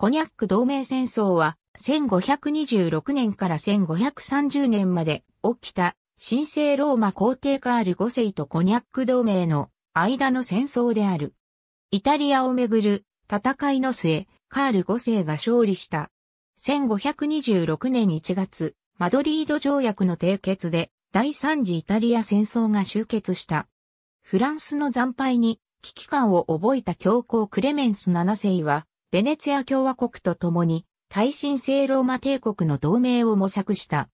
コニャック同盟戦争は、1526年から1530年まで起きた、神聖ローマ皇帝カール5世とコニャック同盟の間の戦争である。イタリアをめぐる戦いの末、カール5世が勝利した。1526年1月、マドリード条約の締結で第三次イタリア戦争が終結した。フランスの惨敗に危機感を覚えた教皇クレメンス7世はベネツィア共和国と共に、大神聖ローマ帝国の同盟を模索した。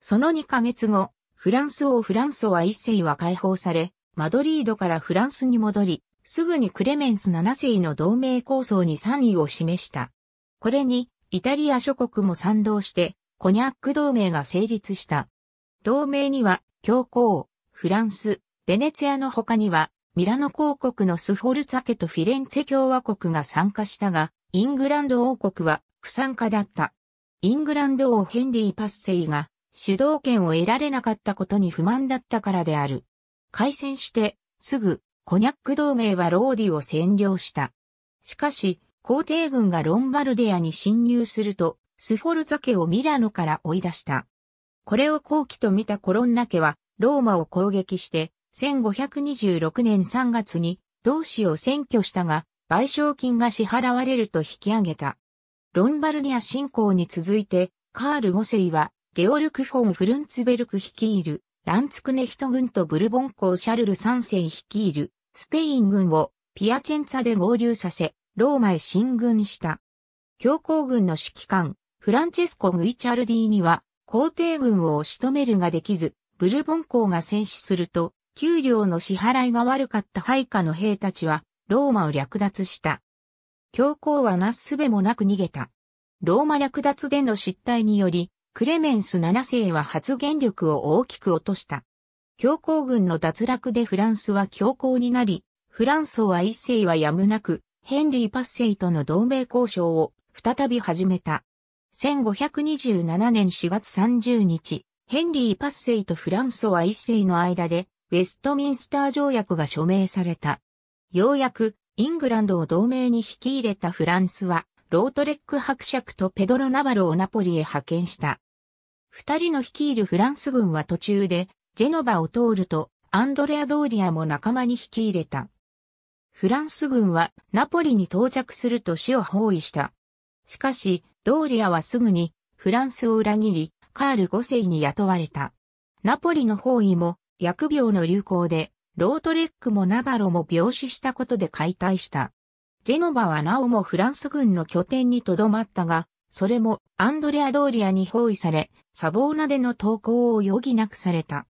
その2ヶ月後、フランス王フランソは一世は解放され、マドリードからフランスに戻り、すぐにクレメンス7世の同盟構想に賛意を示した。これに、イタリア諸国も賛同して、コニャック同盟が成立した。同盟には、教皇、フランス、ベネツィアの他には、ミラノ公国のスフォルツァ家とフィレンツェ共和国が参加したが、イングランド王国は不参加だった。イングランド王ヘンリー・パッセイが主導権を得られなかったことに不満だったからである。開戦して、すぐ、コニャック同盟はローディを占領した。しかし、皇帝軍がロンバルディアに侵入すると、スフォルザ家をミラノから追い出した。これを後期と見たコロンナ家は、ローマを攻撃して、1526年3月に同志を占拠したが、賠償金が支払われると引き上げた。ロンバルディア侵攻に続いて、カール5世は、ゲオルク・フォン・フルンツベルク率いる、ランツクネヒト軍とブルボン公シャルル3世率いる、スペイン軍を、ピアチェンツァで合流させ、ローマへ進軍した。強行軍の指揮官、フランチェスコ・グイチャルディには、皇帝軍を押し止めるができず、ブルボン公が戦死すると、給料の支払いが悪かった配下の兵たちは、ローマを略奪した。教皇はなすすべもなく逃げた。ローマ略奪での失態により、クレメンス7世は発言力を大きく落とした。教皇軍の脱落でフランスは強皇になり、フランソは一世はやむなく、ヘンリー・パッセイとの同盟交渉を再び始めた。1527年4月30日、ヘンリー・パッセイとフランソは一世の間でウェストミンスター条約が署名された。ようやく、イングランドを同盟に引き入れたフランスは、ロートレック伯爵とペドロ・ナバロをナポリへ派遣した。二人の率いるフランス軍は途中で、ジェノバを通ると、アンドレア・ドーリアも仲間に引き入れた。フランス軍はナポリに到着すると死を包囲した。しかし、ドーリアはすぐにフランスを裏切り、カール5世に雇われた。ナポリの包囲も疫病の流行で、ロートレックもナバロも病死したことで解体した。ジェノバはなおもフランス軍の拠点にとどまったが、それもアンドレア・ドーリアに包囲され、サボーナでの投降を余儀なくされた。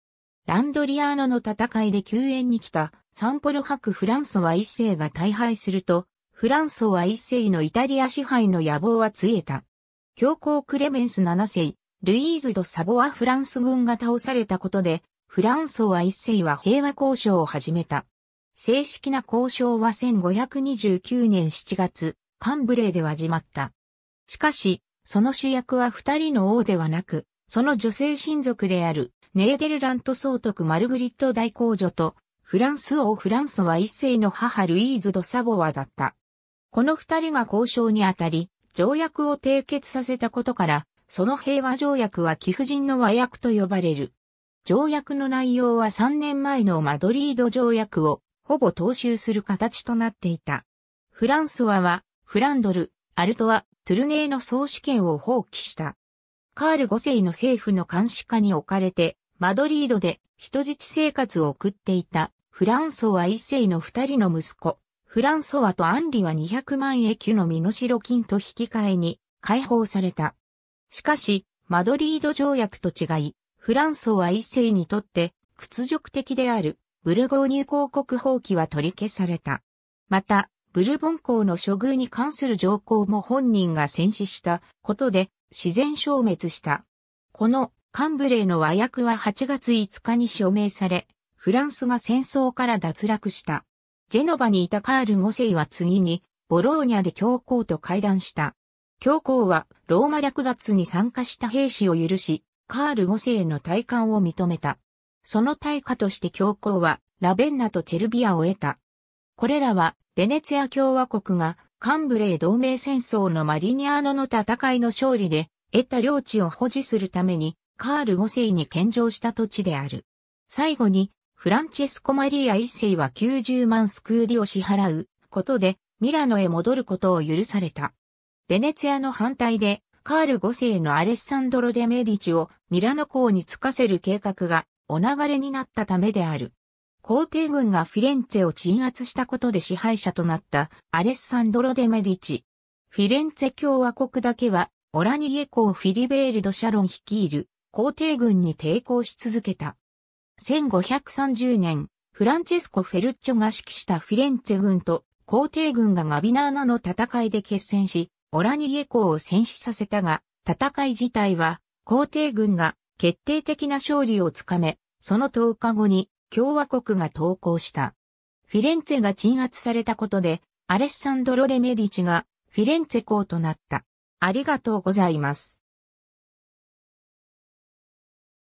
ランドリアーノの戦いで救援に来たサンポロ博フランソは一世が大敗すると、フランソは一世のイタリア支配の野望はついえた。教皇クレメンス7世、ルイーズ・ド・サボはフランス軍が倒されたことで、フランソワ一世は平和交渉を始めた。正式な交渉は1529年7月、カンブレーで始まった。しかし、その主役は二人の王ではなく、その女性親族である、ネーデルラント総督マルグリット大公女と、フランス王フランソワ一世の母ルイーズ・ド・サボワだった。この二人が交渉にあたり、条約を締結させたことから、その平和条約は貴婦人の和訳と呼ばれる。条約の内容は3年前のマドリード条約をほぼ踏襲する形となっていた。フランソワは、フランドル、アルトワ、トゥルネーの総主権を放棄した。カール5世の政府の監視下に置かれて、マドリードで人質生活を送っていたフランソワ一世の二人の息子、フランソワとアンリは200万円級の身代金と引き換えに解放された。しかし、マドリード条約と違い、フランソは一世にとって屈辱的であるブルゴーニュ公国放棄は取り消された。また、ブルボン公の処遇に関する条項も本人が戦死したことで自然消滅した。このカンブレーの和訳は8月5日に署名され、フランスが戦争から脱落した。ジェノバにいたカール5世は次に、ボローニャで教皇と会談した。教皇はローマ略奪に参加した兵士を許し、カール5世の戴冠を認めた。その対価として教皇はラベンナとチェルビアを得た。これらはベネツィア共和国がカンブレー同盟戦争のマリニアーノの戦いの勝利で得た領地を保持するためにカール5世に献上した土地である。最後にフランチェスコ・マリア1世は90万スクーリを支払うことでミラノへ戻ることを許された。ベネツィアの反対でカール5世のアレッサンドロ・デ・メディチをミラノ港に就かせる計画がお流れになったためである。皇帝軍がフィレンツェを鎮圧したことで支配者となったアレッサンドロ・デ・メディチ。フィレンツェ共和国だけはオラニエ公フィリベールド・シャロン率いる皇帝軍に抵抗し続けた。1530年、フランチェスコ・フェルッチョが指揮したフィレンツェ軍と皇帝軍がガビナーナの戦いで決戦し、オラニエ港を戦死させたが、戦い自体は皇帝軍が決定的な勝利をつかめ、その10日後に共和国が投降した。フィレンツェが鎮圧されたことで、アレッサンドロ・デ・メディチがフィレンツェ港となった。ありがとうございます。